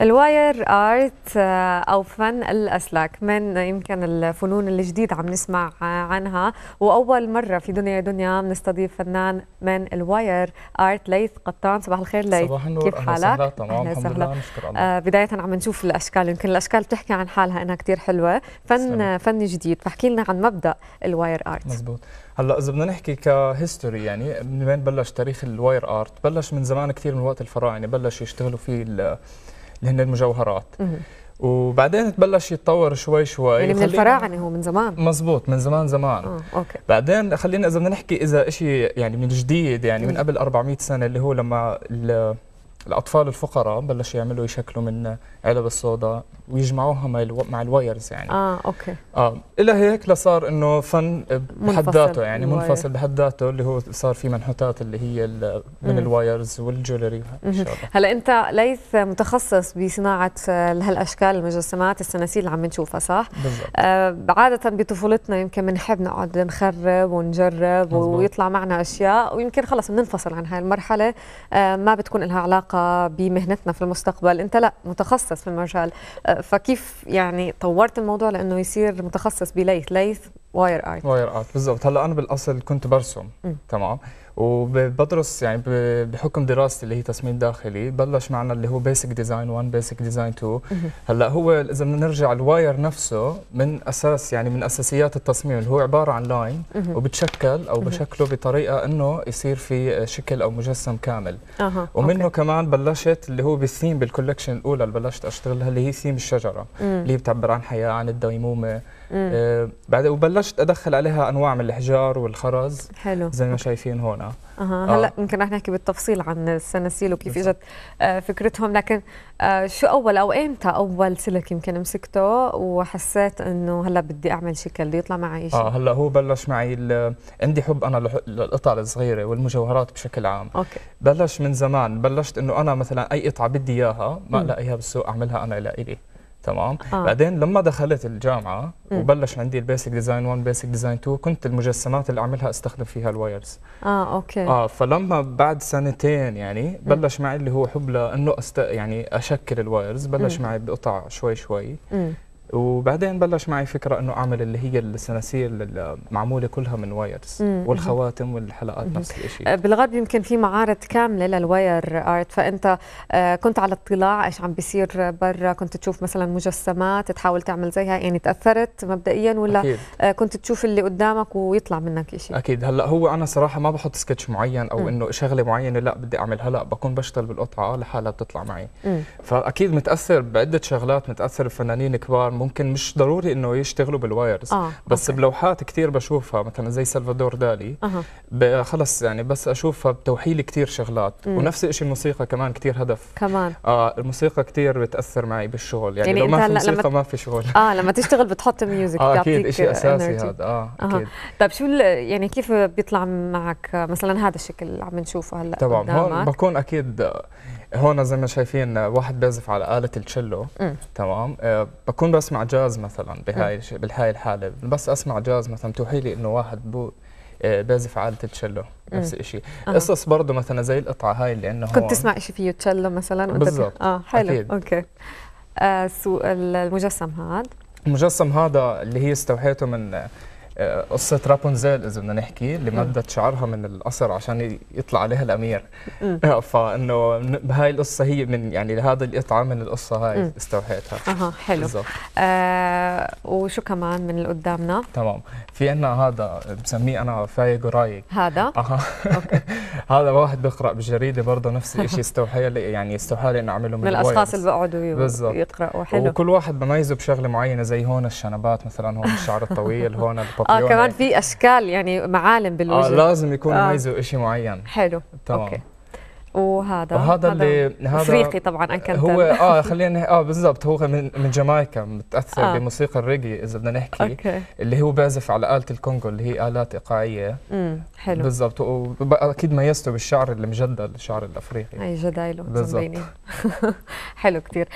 الواير ارت آه، او فن الاسلاك من يمكن الفنون الجديد عم نسمع آه، عنها واول مره في دنيا يا دنيا بنستضيف فنان من الواير ارت ليث قطان صباح الخير ليث صباح النور كيف حالك؟ أهلا تمام الحمد لله الله آه بدايه عم نشوف الاشكال يمكن الاشكال بتحكي عن حالها انها كثير حلوه فن سمي. فن جديد فاحكي لنا عن مبدا الواير ارت مزبوط هلا اذا بدنا نحكي كهيستوري يعني من وين بلش تاريخ الواير ارت بلش من زمان كثير من وقت الفراعنه بلش يشتغلوا فيه اللي هن المجوهرات وبعدين تبلش يتطور شوي شوي يعني من الفراعنه هو من زمان مزبوط من زمان زمان آه، اوكي بعدين خلينا اذا بدنا نحكي اذا شيء يعني من جديد يعني من قبل 400 سنه اللي هو لما الاطفال الفقراء بلشوا يعملوا يشكلوا من علب الصودا ويجمعوها مع, الو... مع الوايرز يعني اه اوكي اه الى هيك لصار انه فن بحد ذاته يعني الواير. منفصل بحد ذاته اللي هو صار في منحوتات اللي هي ال... من الوايرز والجولري هلا انت ليث متخصص بصناعه هالاشكال المجسمات السناسيل اللي عم نشوفها صح؟ بالضبط آه عاده بطفولتنا يمكن بنحب نقعد نخرب ونجرب مزبوط. ويطلع معنا اشياء ويمكن خلص بننفصل عن هاي المرحله آه ما بتكون لها علاقه علاقه بمهنتنا في المستقبل انت لا متخصص في المجال آه، فكيف يعني طورت الموضوع لانه يصير متخصص بليث ليث واير ارت واير ارت بالضبط هلا انا بالاصل كنت برسم م. تمام وبدرس يعني بحكم دراستي اللي هي تصميم داخلي بلش معنا اللي هو بيسك ديزاين 1 بيسك ديزاين 2 هلا هو اذا بدنا نرجع الواير نفسه من اساس يعني من اساسيات التصميم اللي هو عباره عن لاين وبتشكل او بشكله بطريقه انه يصير في شكل او مجسم كامل أه. ومنه أوكي. كمان بلشت اللي هو بالثيم بالكولكشن الاولى اللي بلشت اشتغلها اللي هي ثيم الشجره اللي بتعبر عن حياه عن الديمومه آه بعد وبلشت ادخل عليها انواع من الحجار والخرز حلو زي ما شايفين هون أه. آه. هلا يمكن رح نحكي بالتفصيل عن السناسيل وكيف اجت آه فكرتهم لكن آه شو اول او امتى اول سلك يمكن مسكته وحسيت انه هلا بدي اعمل شكل بده يطلع معي شيء اه هلا هو بلش معي عندي حب انا للقطع الصغيره والمجوهرات بشكل عام أوكي. بلش من زمان بلشت انه انا مثلا اي قطعه بدي اياها ما الاقيها بالسوق اعملها انا لإلي تمام آه. بعدين لما دخلت الجامعه م. وبلش عندي البيسك ديزاين 1 بيسك ديزاين 2 كنت المجسمات اللي اعملها استخدم فيها الوايرز اه اوكي اه فلما بعد سنتين يعني بلش م. معي اللي هو حب لانه أست... يعني اشكل الوايرز بلش م. معي بقطع شوي شوي م. وبعدين بلش معي فكره انه اعمل اللي هي السناسير المعموله كلها من وايرز والخواتم والحلقات نفس الشيء آه، بالغرب يمكن في معارض كامله للواير ارت فانت آه، كنت على اطلاع ايش عم بيصير برا كنت تشوف مثلا مجسمات تحاول تعمل زيها يعني تاثرت مبدئيا ولا أكيد. آه، كنت تشوف اللي قدامك ويطلع منك شيء اكيد هلا هو انا صراحه ما بحط سكتش معين او انه شغله معينه لا بدي اعملها لا بكون بشتغل بالقطعه لحالها بتطلع معي فاكيد متاثر بعده شغلات متاثر بفنانين كبار ممكن مش ضروري انه يشتغلوا بالوايرز آه. بس أوكي. بلوحات كثير بشوفها مثلا زي سلفادور دالي آه. خلص يعني بس اشوفها بتوحي لي كثير شغلات مم. ونفس الشيء الموسيقى كمان كثير هدف كمان اه الموسيقى كثير بتاثر معي بالشغل يعني, يعني لو ما في موسيقى لما... ما في شغل اه لما تشتغل بتحط ميوزك آه اكيد شيء اساسي هذا اه اكيد طيب شو يعني كيف بيطلع معك مثلا هذا الشكل اللي عم نشوفه هلا طبعا هون بكون اكيد هون زي ما شايفين آه، واحد بيعزف على آلة التشيلو تمام آه، بكون بسمع جاز مثلا بهاي بالهاي الحالة بس أسمع جاز مثلا توحي لي إنه واحد بو آه، بيعزف على آلة التشيلو نفس الشيء آه. قصص برضه مثلا زي القطعة هاي اللي إنه كنت تسمع شيء فيه تشيلو مثلا بالضبط اه حلو أكيد. اوكي آه المجسم هذا المجسم هذا اللي هي استوحيته من آه، قصة رابونزيل إذا بدنا نحكي اللي مدت شعرها من القصر عشان يطلع عليها الأمير فإنه بهاي القصة هي من يعني لهذا القطعة من القصة هاي استوحيتها أها حلو آه وشو كمان من اللي قدامنا؟ تمام في عندنا هذا بسميه أنا فايق ورايق هذا؟ أها هذا واحد بيقرأ بالجريدة برضه نفس الشيء استوحى يعني استوحى لي أعمله من, من الأشخاص اللي بيقعدوا يقرأوا حلو وكل واحد بميزه بشغلة معينة زي هون الشنبات مثلا هون الشعر الطويل هون البطاطا اه كمان في اشكال يعني معالم آه، بالوجه آه لازم يكون آه. ميزه شيء معين حلو تمام أوكي. وهذا وهذا اللي هذا افريقي طبعا اكلت هو اه خلينا اه بالضبط هو من من جامايكا متاثر آه. بموسيقى الريجي اذا بدنا نحكي أوكي. اللي هو بيعزف على اله الكونغو اللي هي الات ايقاعيه امم حلو بالضبط واكيد ميزته بالشعر المجدل الشعر الافريقي اي جدايله بالضبط حلو كثير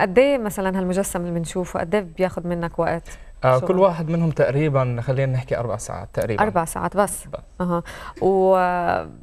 قد ايه مثلا هالمجسم اللي بنشوفه قد ايه بياخذ منك وقت؟ آه كل واحد منهم تقريبا خلينا نحكي اربع ساعات تقريبا اربع ساعات بس, بس. اها و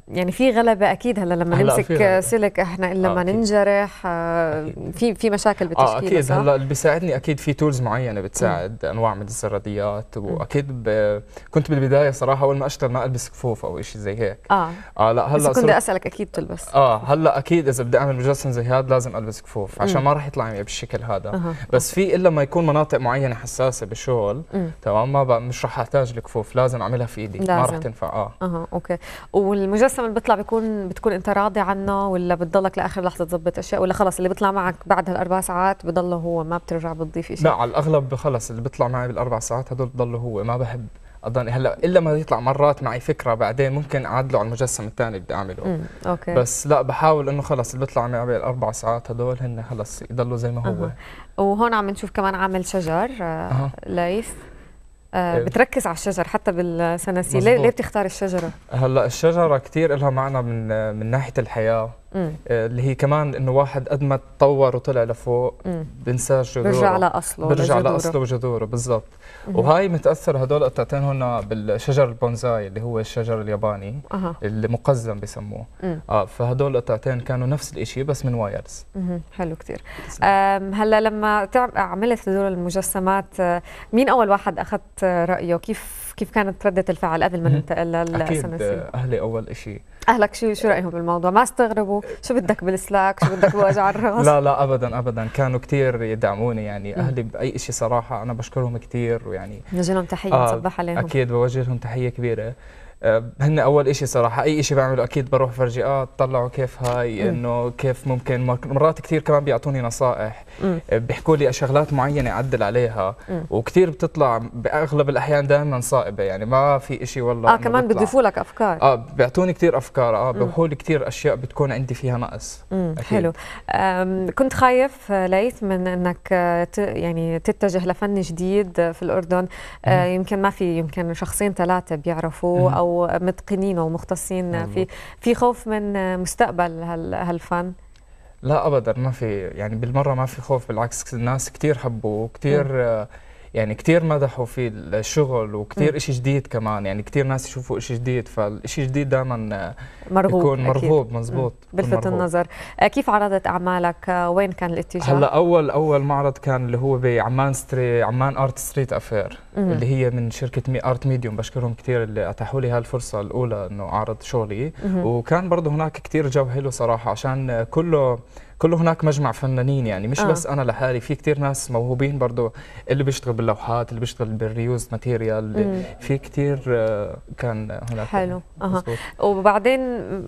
يعني في غلبه اكيد هلا لما نمسك سلك احنا الا آه ما ننجرح آه في في مشاكل بتشكيل آه اكيد هلا اللي بيساعدني اكيد في تولز معينه بتساعد م. انواع من الزراديات واكيد ب... كنت بالبدايه صراحه اول ما اشتغل ما البس كفوف او شيء زي هيك اه, آه لا هلا بس كنت بدي اسالك اكيد تلبس اه هلا اكيد اذا بدي اعمل مجسم زي هذا لازم البس كفوف عشان م. ما راح يطلع بالشكل هذا آه. بس في الا ما يكون مناطق معينه حساسه بش الشغل تمام ما مش رح احتاج الكفوف لازم اعملها في ايدي لازم. ما رح تنفع اه اها اوكي والمجسم اللي بيطلع بيكون بتكون انت راضي عنه ولا بتضلك لاخر لحظه تظبط اشياء ولا خلص اللي بيطلع معك بعد هالاربع ساعات بضله هو ما بترجع بتضيف شيء لا على الاغلب خلص اللي بيطلع معي بالاربع ساعات هدول بضله هو ما بحب اظن هلا الا ما يطلع مرات معي فكره بعدين ممكن اعدله على المجسم الثاني بدي اعمله مم. اوكي بس لا بحاول انه خلص اللي بيطلع معي قبل اربع ساعات هدول هن خلص يضلوا زي ما هو أه. وهون عم نشوف كمان عامل شجر أه. ليث آه إيه. بتركز على الشجر حتى بالسناسيل ليه بتختار الشجره هلا الشجره كثير لها معنى من من ناحيه الحياه آه، اللي هي كمان انه واحد قد ما تطور وطلع لفوق بنسى جذوره برجع لاصله برجع لاصله وجذوره بالضبط وهاي متاثر هدول القطعتين هنا بالشجر البونزاي اللي هو الشجر الياباني أه. اللي مقزم بسموه اه فهدول القطعتين كانوا نفس الشيء بس من وايرز حلو كثير هلا لما عملت هدول المجسمات آه، مين اول واحد اخذت رايه كيف كيف كانت ردة الفعل قبل ما ننتقل للاس ام اس اهلي اول شيء اهلك شو شو رايهم بالموضوع ما استغربوا شو بدك بالسلاك شو بدك بوجع الراس لا لا ابدا ابدا كانوا كثير يدعموني يعني اهلي باي شيء صراحه انا بشكرهم كثير ويعني نوجه لهم تحيه نصبح آه عليهم اكيد بوجه لهم تحيه كبيره هن اول شيء صراحه اي شيء بعمله اكيد بروح فرجي اه طلعوا كيف هاي انه كيف ممكن مرات كثير كمان بيعطوني نصائح آه، بيحكوا لي شغلات معينه اعدل عليها وكثير بتطلع باغلب الاحيان دائما صائبه يعني ما في شيء والله اه كمان بيضيفوا لك افكار اه بيعطوني كثير افكار اه بيروحوا لي كثير اشياء بتكون عندي فيها نقص أكيد. حلو كنت خايف آه، ليث من انك آه، يعني تتجه لفن جديد في الاردن يمكن ما في يمكن شخصين ثلاثه بيعرفوا او ومتقنين ومختصين نعم. فيه في خوف من مستقبل هالفن لا ابدا ما في يعني بالمره ما في خوف بالعكس الناس كثير حبوا وكثير نعم. يعني كثير مدحوا فيه الشغل وكثير شيء جديد كمان يعني كثير ناس يشوفوا شيء جديد فالشيء الجديد دائما مرغوب يكون مرغوب مزبوط بلفت النظر آه، كيف عرضت اعمالك آه، وين كان الاتجاه هلا اول اول معرض كان اللي هو بعمان ستري عمان ارت ستريت افير اللي هي من شركه مي ارت ميديوم بشكرهم كثير اللي اتاحوا لي هالفرصه الاولى انه اعرض شغلي وكان برضه هناك كثير جو حلو صراحه عشان كله كله هناك مجمع فنانين يعني مش آه. بس انا لحالي في كثير ناس موهوبين برضه اللي بيشتغل باللوحات اللي بيشتغل بالريوز ماتيريال في كثير آه، كان هناك حلو اها وبعدين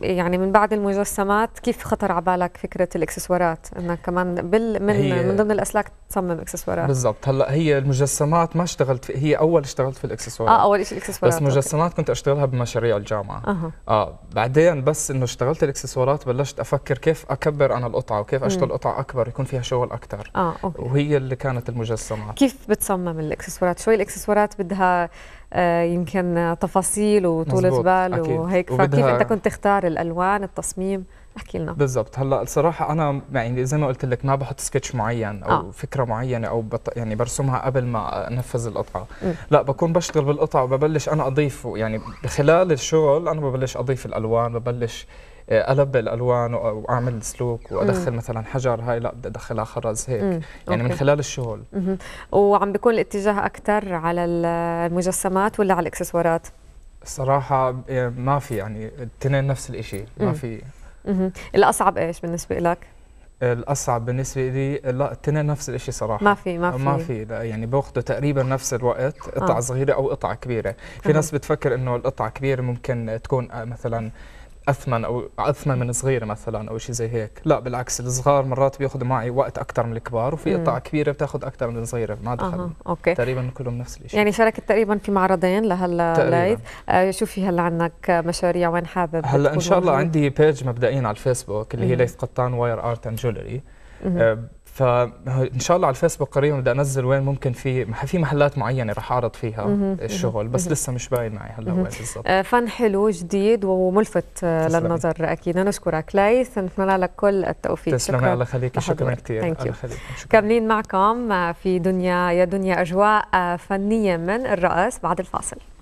يعني من بعد المجسمات كيف خطر على بالك فكره الاكسسوارات انك كمان بال من من ضمن الاسلاك تصمم اكسسوارات بالضبط هلا هي المجسمات ما اشتغلت في هي اول اشتغلت في الاكسسوارات اه اول شيء الاكسسوارات بس مجسمات كنت اشتغلها بمشاريع الجامعه أه. اه بعدين بس انه اشتغلت الاكسسوارات بلشت افكر كيف اكبر انا القطعه القطعه وكيف اشتغل قطعه اكبر يكون فيها شغل اكثر اه أوكي. وهي اللي كانت المجسمات كيف بتصمم الاكسسوارات شوي الاكسسوارات بدها آه يمكن تفاصيل وطولة مزبوط. بال أكيد. وهيك فكيف انت كنت تختار الالوان التصميم احكي لنا بالضبط هلا الصراحه انا يعني زي ما قلت لك ما بحط سكتش معين او آه. فكره معينه او بط... يعني برسمها قبل ما انفذ القطعه م. لا بكون بشتغل بالقطعه وببلش انا اضيف يعني خلال الشغل انا ببلش اضيف الالوان ببلش قلب إيه، الالوان واعمل سلوك وادخل مم. مثلا حجر هاي لا بدي ادخلها خرز هيك مم. يعني أوكي. من خلال الشغل وعم بيكون الاتجاه اكثر على المجسمات ولا على الاكسسوارات الصراحه إيه، ما في يعني التنين نفس الشيء ما في الاصعب ايش بالنسبه لك الاصعب بالنسبه لي لا التنين نفس الشيء صراحه ما في ما في ما في لا يعني باخذه تقريبا نفس الوقت قطعه آه. صغيره او قطعه كبيره في آه. ناس بتفكر انه القطعه كبيره ممكن تكون آه، مثلا اثمن او اثمن من صغيره مثلا او شيء زي هيك لا بالعكس الصغار مرات بياخذوا معي وقت اكثر من الكبار وفي قطع كبيره بتاخذ اكثر من الصغيره ما دخل أه. أوكي. تقريبا كلهم نفس الشيء يعني شاركت تقريبا في معرضين لهلا لايف آه شو في هلا عندك مشاريع وين حابب هلا ان شاء الله عندي بيج مبدئيا على الفيسبوك اللي هي ليث قطان واير ارت اند جولري فان شاء الله على الفيسبوك قريبا بدي انزل وين ممكن في في محلات معينه رح اعرض فيها الشغل بس لسه مش باين معي هلا وين بالضبط آه، فن حلو جديد وملفت آه، للنظر اكيد نشكرك ليث نتمنى لك كل التوفيق تسلم الله يخليك شكرا كثير كاملين معكم آه، في دنيا يا دنيا اجواء فنيه من الرأس بعد الفاصل